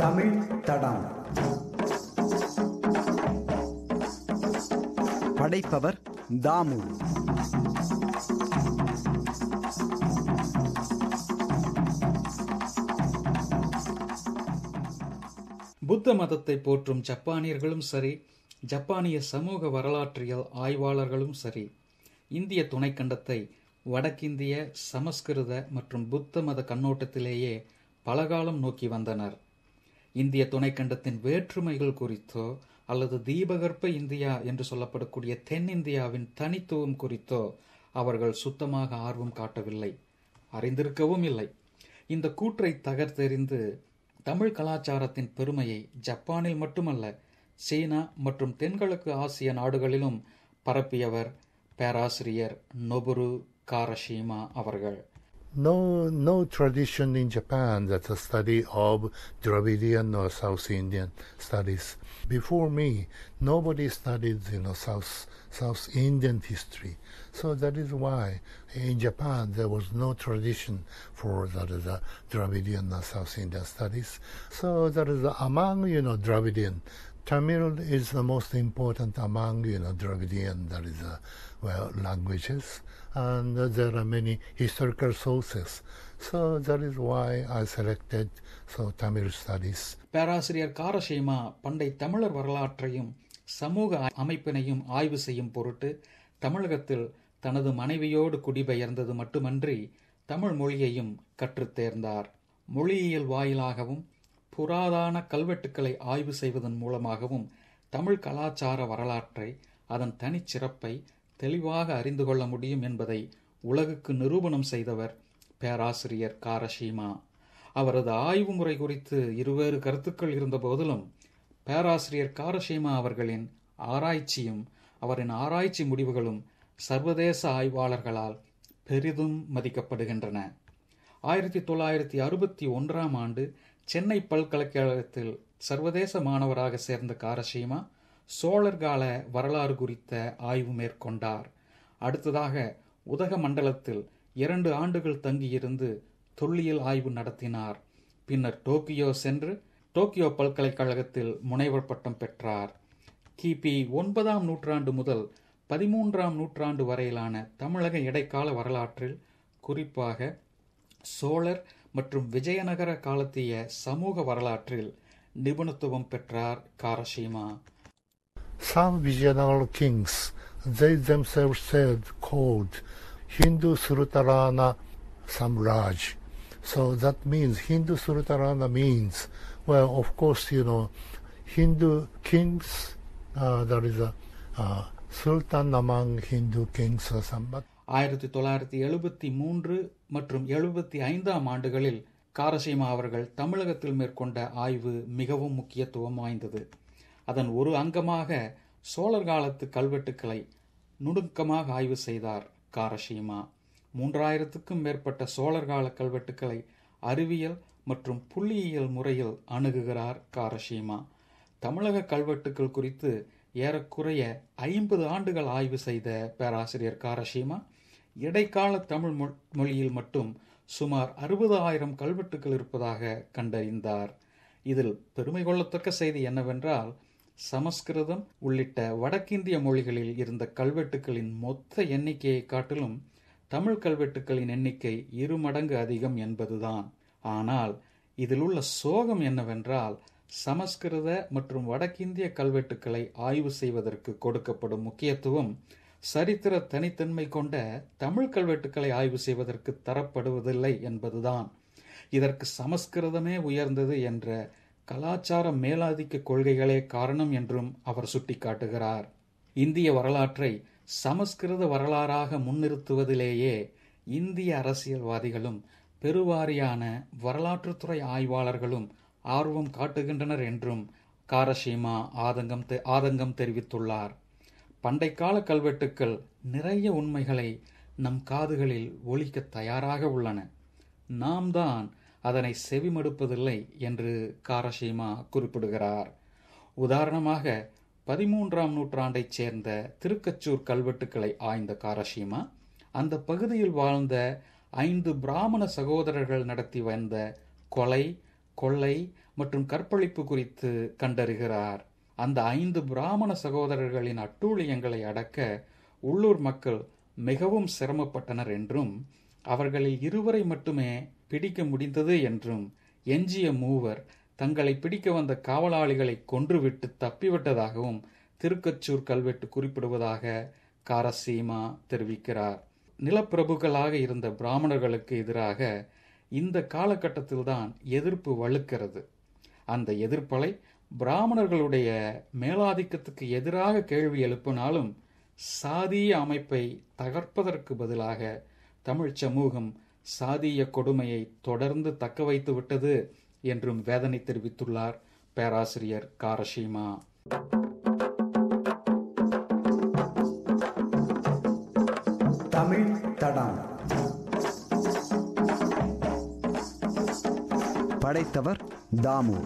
தமிழ் தடம் படைப்பவர் தாமு புத்த மதத்தை போற்றும் ஜப்பானியர்களும் சரி ஜப்பானிய சமூக வரலாற்றியல் ஆய்வாளர்களும் சரி இந்திய துணைக்கண்டத்தை வடக்கிந்திய சமஸ்கிருத மற்றும் புத்த மத கண்ணோட்டத்திலேயே பலகாலம் நோக்கி வந்தனர் இந்திய துணைக்கண்டத்தின் வேற்றுமைகள் குறித்தோ அல்லது தீபகற்ப இந்தியா என்று சொல்லப்படக்கூடிய தென்னிந்தியாவின் தனித்துவம் குறித்தோ அவர்கள் சுத்தமாக ஆர்வம் காட்டவில்லை அறிந்திருக்கவும் இல்லை இந்த கூற்றை தகர்த்தெறிந்து தமிழ் கலாச்சாரத்தின் பெருமையை ஜப்பானில் மட்டுமல்ல சீனா மற்றும் தென்கிழக்கு ஆசிய நாடுகளிலும் பரப்பியவர் பேராசிரியர் Noboru Karashima no, no tradition in Japan that the study of Dravidian or South Indian studies. Before me, nobody studied you know South South Indian history, so that is why in Japan there was no tradition for the, the Dravidian or South Indian studies. So that is among you know Dravidian, Tamil is the most important among you know Dravidian that is uh, well languages, and uh, there are many historical sources. So that is why I selected so Tamil studies. பேராசிரியர் காரசேமா பண்டை தமிழர் வரலாற்றையும் சமூக அமைப்பினையும் ஆய்வு செய்யும் பொருட்டு தமிழகத்தில் தனது மனைவியோடு குடிபெயர்ந்தது மட்டுமன்றி தமிழ் மொழியையும் கற்றுத் தேர்ந்தார் மொழியியல் வாயிலாகவும் புராதான கல்வெட்டுக்களை ஆய்வு செய்வதன் மூலமாகவும் தமிழ் கலாச்சார வரலாற்றை அதன் தனிச்சிறப்பை தெளிவாக அறிந்து கொள்ள முடியும் என்பதை உலகுக்கு நிரூபணம் செய்தவர் பேராசிரியர் காரஷீமா அவரது ஆய்வு முறை குறித்து இருவேறு கருத்துக்கள் இருந்த போதிலும் பேராசிரியர் காரஷீமா அவர்களின் ஆராய்ச்சியும் அவரின் ஆராய்ச்சி முடிவுகளும் சர்வதேச ஆய்வாளர்களால் பெரிதும் மதிக்கப்படுகின்றன ஆயிரத்தி தொள்ளாயிரத்தி அறுபத்தி ஒன்றாம் ஆண்டு சென்னை பல்கலைக்கழகத்தில் சர்வதேச மாணவராக சேர்ந்த காரசீமா சோழர்கால வரலாறு குறித்த ஆய்வு மேற்கொண்டார் அடுத்ததாக உதக மண்டலத்தில் இரண்டு ஆண்டுகள் தங்கியிருந்து தொல்லியல் ஆய்வு நடத்தினார் பின்னர் டோக்கியோ சென்று டோக்கியோ பல்கலைக்கழகத்தில் முனைவர் பட்டம் பெற்றார் கிபி ஒன்பதாம் நூற்றாண்டு முதல் பதிமூன்றாம் நூற்றாண்டு வரையிலான தமிழக இடைக்கால வரலாற்றில் குறிப்பாக சோழர் மற்றும் விஜயநகர காலத்திய சமூக வரலாற்றில் நிபுணத்துவம் பெற்றார் Some Vijayanagar kings, they themselves said, called Hindu Srutarana Samraj. So that means Hindu Srutarana means, well, of course, you know, Hindu kings, uh, there is a uh, Sultan among Hindu kings or something. ஆயிரத்தி தொள்ளாயிரத்தி எழுபத்தி மூன்று மற்றும் எழுபத்தி ஐந்தாம் ஆண்டுகளில் காரசீமா அவர்கள் தமிழகத்தில் மேற்கொண்ட ஆய்வு மிகவும் முக்கியத்துவம் வாய்ந்தது அதன் ஒரு அங்கமாக சோழர் காலத்து கல்வெட்டுக்களை நுணுக்கமாக ஆய்வு செய்தார் காரசீமா மூன்றாயிரத்துக்கும் மேற்பட்ட சோழர் கால கல்வெட்டுக்களை அறிவியல் மற்றும் புள்ளியியல் முறையில் அணுகுகிறார் காரசீமா தமிழக கல்வெட்டுக்கள் குறித்து ஏறக்குறைய ஐம்பது ஆண்டுகள் ஆய்வு செய்த பேராசிரியர் காரசீமா இடைக்கால தமிழ் மொழியில் மட்டும் சுமார் அறுபது ஆயிரம் கல்வெட்டுகள் இருப்பதாக கண்டறிந்தார் இதில் பெருமை கொள்ளத்தக்க செய்தி என்னவென்றால் சமஸ்கிருதம் உள்ளிட்ட வடக்கிந்திய மொழிகளில் இருந்த கல்வெட்டுகளின் மொத்த எண்ணிக்கையை காட்டிலும் தமிழ் கல்வெட்டுகளின் எண்ணிக்கை இரு மடங்கு அதிகம் என்பதுதான் ஆனால் இதில் உள்ள சோகம் என்னவென்றால் சமஸ்கிருத மற்றும் வடக்கிந்திய கல்வெட்டுக்களை ஆய்வு செய்வதற்கு கொடுக்கப்படும் முக்கியத்துவம் சரித்திர தனித்தன்மை கொண்ட தமிழ் கல்வெட்டுக்களை ஆய்வு செய்வதற்கு தரப்படுவதில்லை என்பதுதான் இதற்கு சமஸ்கிருதமே உயர்ந்தது என்ற கலாச்சார மேலாதிக்க கொள்கைகளே காரணம் என்றும் அவர் சுட்டிக்காட்டுகிறார் இந்திய வரலாற்றை சமஸ்கிருத வரலாறாக முன்னிறுத்துவதிலேயே இந்திய அரசியல்வாதிகளும் பெருவாரியான வரலாற்றுத்துறை ஆய்வாளர்களும் ஆர்வம் காட்டுகின்றனர் என்றும் காரசீமா ஆதங்கம் ஆதங்கம் தெரிவித்துள்ளார் பண்டைக்கால கல்வெட்டுக்கள் நிறைய உண்மைகளை நம் காதுகளில் ஒழிக்க தயாராக உள்ளன நாம் தான் அதனை செவிமடுப்பதில்லை என்று காரசீமா குறிப்பிடுகிறார் உதாரணமாக பதிமூன்றாம் நூற்றாண்டைச் சேர்ந்த திருக்கச்சூர் கல்வெட்டுக்களை ஆய்ந்த காரசீமா அந்த பகுதியில் வாழ்ந்த ஐந்து பிராமண சகோதரர்கள் நடத்தி வந்த கொலை கொள்ளை மற்றும் கற்பழிப்பு குறித்து கண்டறிகிறார் அந்த ஐந்து பிராமண சகோதரர்களின் அட்டூழியங்களை அடக்க உள்ளூர் மக்கள் மிகவும் சிரமப்பட்டனர் என்றும் அவர்களில் இருவரை மட்டுமே பிடிக்க முடிந்தது என்றும் எஞ்சிய மூவர் தங்களை பிடிக்க வந்த காவலாளிகளை கொன்றுவிட்டு தப்பிவிட்டதாகவும் திருக்கச்சூர் கல்வெட்டு குறிப்பிடுவதாக காரசீமா தெரிவிக்கிறார் நிலப்பிரபுக்களாக இருந்த பிராமணர்களுக்கு எதிராக இந்த காலகட்டத்தில்தான் எதிர்ப்பு வலுக்கிறது அந்த எதிர்ப்பலை பிராமணர்களுடைய மேலாதிக்கத்துக்கு எதிராக கேள்வி எழுப்பினாலும் சாதிய அமைப்பை தகர்ப்பதற்கு பதிலாக தமிழ் சமூகம் சாதிய கொடுமையை தொடர்ந்து தக்க வைத்து விட்டது என்றும் வேதனை தெரிவித்துள்ளார் பேராசிரியர் காரசீமா தமிழ் தடம் படைத்தவர் தாமு